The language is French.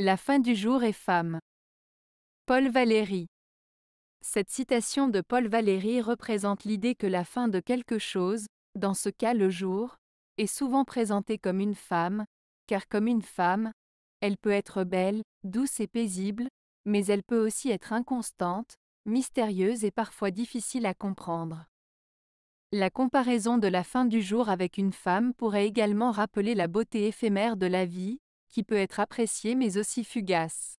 La fin du jour est femme. Paul Valéry. Cette citation de Paul Valéry représente l'idée que la fin de quelque chose, dans ce cas le jour, est souvent présentée comme une femme, car comme une femme, elle peut être belle, douce et paisible, mais elle peut aussi être inconstante, mystérieuse et parfois difficile à comprendre. La comparaison de la fin du jour avec une femme pourrait également rappeler la beauté éphémère de la vie, qui peut être apprécié mais aussi fugace.